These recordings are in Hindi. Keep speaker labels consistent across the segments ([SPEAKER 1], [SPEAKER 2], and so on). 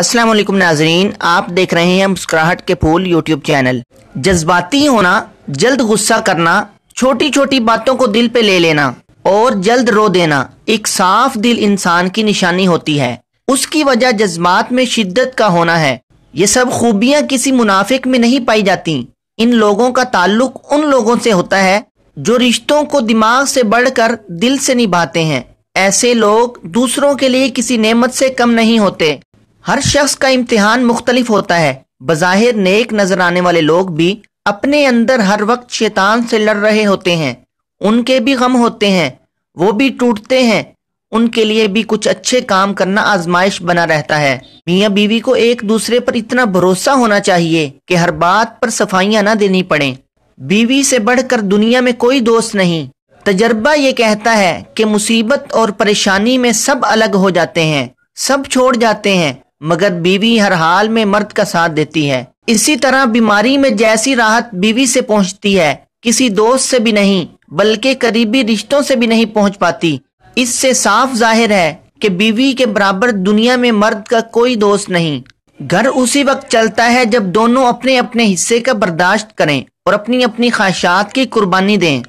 [SPEAKER 1] अस्सलाम वालेकुम नाजरीन आप देख रहे हैं मुस्कुराहट के फूल यूट्यूब चैनल जज्बाती होना जल्द गुस्सा करना छोटी छोटी बातों को दिल पे ले लेना और जल्द रो देना एक साफ दिल इंसान की निशानी होती है उसकी वजह जज्बात में शिद्दत का होना है ये सब खूबियाँ किसी मुनाफिक में नहीं पाई जाती इन लोगों का ताल्लुक उन लोगों से होता है जो रिश्तों को दिमाग से बढ़कर दिल से निभाते हैं ऐसे लोग दूसरों के लिए किसी नेमत से कम नहीं होते हर शख्स का इम्तिहान मुख्तलिफ होता है बज़ाहिर नेक नजर आने वाले लोग भी अपने अंदर हर वक्त शैतान से लड़ रहे होते हैं उनके भी गम होते हैं वो भी टूटते हैं उनके लिए भी कुछ अच्छे काम करना आजमाइश बना रहता है मियाँ बीवी को एक दूसरे पर इतना भरोसा होना चाहिए कि हर बात पर सफाइयाँ ना देनी पड़े बीवी से बढ़कर दुनिया में कोई दोस्त नहीं तजर्बा ये कहता है कि मुसीबत और परेशानी में सब अलग हो जाते हैं सब छोड़ जाते हैं मगर बीवी हर हाल में मर्द का साथ देती है इसी तरह बीमारी में जैसी राहत बीवी से पहुंचती है किसी दोस्त से भी नहीं बल्कि करीबी रिश्तों से भी नहीं पहुंच पाती इससे साफ जाहिर है कि बीवी के बराबर दुनिया में मर्द का कोई दोस्त नहीं घर उसी वक्त चलता है जब दोनों अपने अपने हिस्से का बर्दाश्त करें और अपनी अपनी ख्वाहिशात की कुर्बानी दें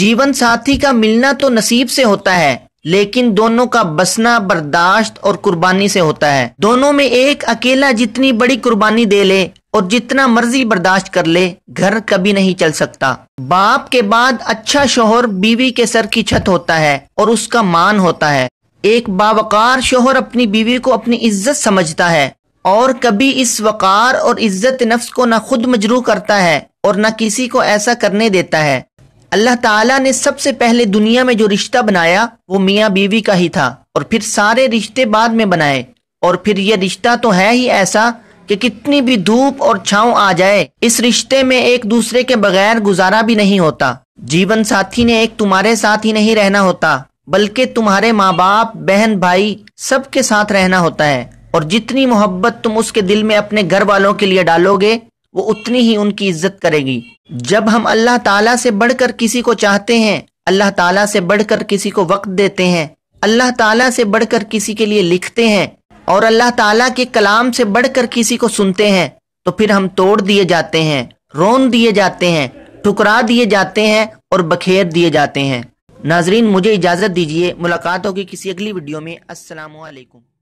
[SPEAKER 1] जीवन साथी का मिलना तो नसीब से होता है लेकिन दोनों का बसना बर्दाश्त और कुर्बानी से होता है दोनों में एक अकेला जितनी बड़ी कुर्बानी दे ले और जितना मर्जी बर्दाश्त कर ले घर कभी नहीं चल सकता बाप के बाद अच्छा शोहर बीवी के सर की छत होता है और उसका मान होता है एक बावकार शोहर अपनी बीवी को अपनी इज्जत समझता है और कभी इस वकार और इज्जत नफ्स को ना खुद मजरू करता है और ना किसी को ऐसा करने देता है अल्लाह ताला ने सबसे पहले दुनिया में जो रिश्ता बनाया वो मियाँ बीवी का ही था और फिर सारे रिश्ते बाद में बनाए और फिर ये रिश्ता तो है ही ऐसा कि कितनी भी धूप और छाव आ जाए इस रिश्ते में एक दूसरे के बगैर गुजारा भी नहीं होता जीवन साथी ने एक तुम्हारे साथ ही नहीं रहना होता बल्कि तुम्हारे माँ बाप बहन भाई सबके साथ रहना होता है और जितनी मोहब्बत तुम उसके दिल में अपने घर वालों के लिए डालोगे वो उतनी ही उनकी इज्जत करेगी जब हम अल्लाह ताला से बढ़कर किसी को चाहते हैं अल्लाह ताला से बढ़कर किसी को वक्त देते हैं अल्लाह ताला से बढ़कर किसी के लिए लिखते हैं और अल्लाह ताला के कलाम से बढ़कर किसी को सुनते हैं तो फिर हम तोड़ दिए जाते हैं रोन दिए जाते हैं ठुकरा दिए जाते हैं और बखेर दिए जाते हैं नाजरीन मुझे इजाज़त दीजिए मुलाकात होगी किसी अगली वीडियो में असलकम